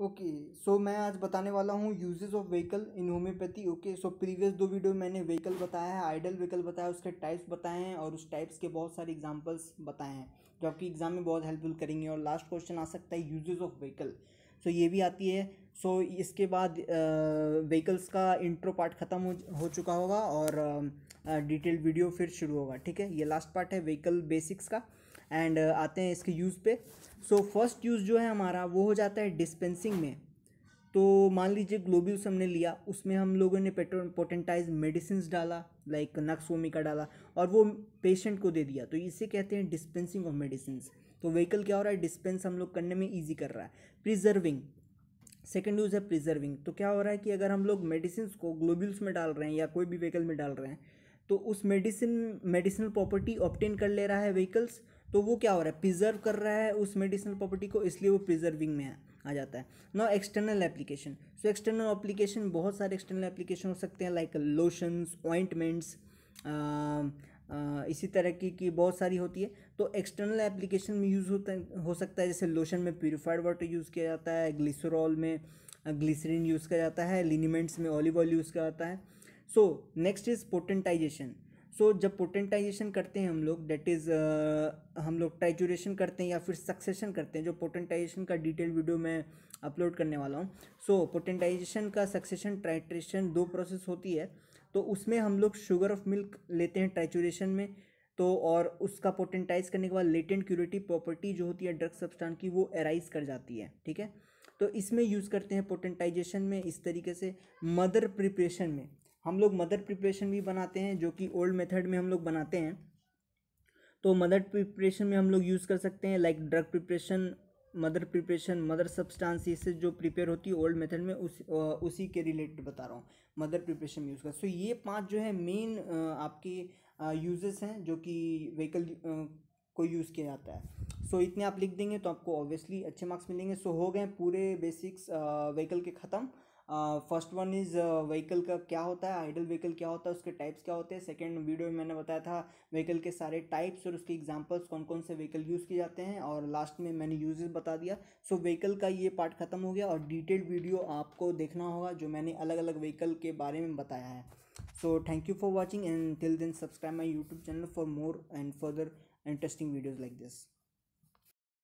okay okay, सो so मैं आज बताने वाला हूँ usages of vehicle in homeopathy okay so previous दो वीडियो मैंने व्हीकल बताया है आइडल व्हीकल बताया उसके टाइप्स बताए हैं और उस टाइप्स के बहुत सारे एग्जांपल्स बताए हैं जो आपकी एग्जाम में बहुत हेल्पफुल करेंगे और लास्ट क्वेश्चन आ सकता है यूजेज ऑफ व्हीकल सो ये भी आती है सो so, इसके बाद व्हीकल्स का इंट्रो पार्ट ख़त्म हो, हो चुका होगा और डिटेल वीडियो फिर शुरू होगा ठीक है ये लास्ट पार्ट है व्हीकल बेसिक्स का एंड uh, आते हैं इसके यूज़ पे सो फर्स्ट यूज़ जो है हमारा वो हो जाता है डिस्पेंसिंग में तो मान लीजिए ग्लोब्यूस हमने लिया उसमें हम लोगों ने पेट्रो पोटेंटाइज मेडिसिन डाला लाइक नक्सोमी का डाला और वो पेशेंट को दे दिया तो इसे कहते हैं डिस्पेंसिंग ऑफ मेडिसिन तो व्हीकल क्या हो रहा है डिस्पेंस हम लोग करने में ईजी कर रहा है प्रिजर्विंग सेकेंड यूज़ है प्रिजर्विंग तो क्या हो रहा है कि अगर हम लोग मेडिसिन को ग्लोब्यूल्स में डाल रहे हैं या कोई भी व्हीकल में डाल रहे हैं तो उस मेडिसिन मेडिसिनल प्रॉपर्टी ऑप्टेन कर ले रहा है व्हीकल्स तो वो क्या हो रहा है प्रिजर्व कर रहा है उस मेडिसिनल प्रॉपर्टी को इसलिए वो प्रिजर्विंग में है आ जाता है ना external application so external application बहुत सारे एक्सटर्नल एप्लीकेशन हो सकते हैं लाइक लोशंस ऑइंटमेंट्स इसी तरह की की बहुत सारी होती है तो एक्सटर्नल एप्लीकेशन में यूज़ होता हो सकता है जैसे लोशन में प्योरीफाइड वाटर यूज़ किया जाता है ग्लिसरॉल में ग्लिसरीन यूज़ किया जाता है लिनीमेंट्स में ऑलिव ऑयल यूज़ किया जाता है so next is potentisation so so, जब पोटेंटाइजेशन करते हैं हम लोग डेट इज़ uh, हम लोग टाइचुरेशन करते हैं या फिर सक्सेशन करते हैं जो पोटेंटाइजेशन का डिटेल वीडियो मैं अपलोड करने वाला हूँ सो so, पोटेंटाइजेशन का सक्सेशन ट्राइट्रेशन दो प्रोसेस होती है तो उसमें हम लोग शुगर ऑफ मिल्क लेते हैं ट्राइचुरेशन में तो और उसका पोटेंटाइज करने के बाद लेटेंट क्यूरिटी प्रॉपर्टी जो होती है ड्रग सब्सटेंस की वो एराइज कर जाती है ठीक है तो इसमें यूज़ करते हैं पोटेंटाइजेशन में इस तरीके से मदर प्रिपरेशन में हम लोग मदर प्रिपरेशन भी बनाते हैं जो कि ओल्ड मेथड में हम लोग बनाते हैं तो मदर प्रिपरेशन में हम लोग यूज़ कर सकते हैं like drug preparation mother preparation mother substance इससे जो प्रिपेयर होती है ओल्ड मेथड में उस उसी के रिलेटेड बता रहा हूँ मदर प्रिपरेशन यूज़ कर सो ये पांच जो है मेन आपके यूजेस हैं जो कि व्हीकल को यूज़ किया जाता है सो so, इतने आप लिख देंगे तो आपको ऑब्वियसली अच्छे मार्क्स मिलेंगे सो so, हो गए पूरे बेसिक्स व्हीकल के ख़त्म फर्स्ट वन इज़ व्हीकल का क्या होता है आइडल व्हीकल क्या होता है उसके टाइप्स क्या होते हैं सेकेंड वीडियो में मैंने बताया था व्हीकल के सारे टाइप्स और उसके एग्जाम्पल्स कौन कौन से व्हीकल यूज़ किए जाते हैं और लास्ट में मैंने यूजेस बता दिया सो so, व्हीकल का ये पार्ट खत्म हो गया और डिटेल्ड वीडियो आपको देखना होगा जो मैंने अलग अलग व्हीकल के बारे में बताया है so thank you for watching and till then subscribe my YouTube channel for more and further interesting videos like this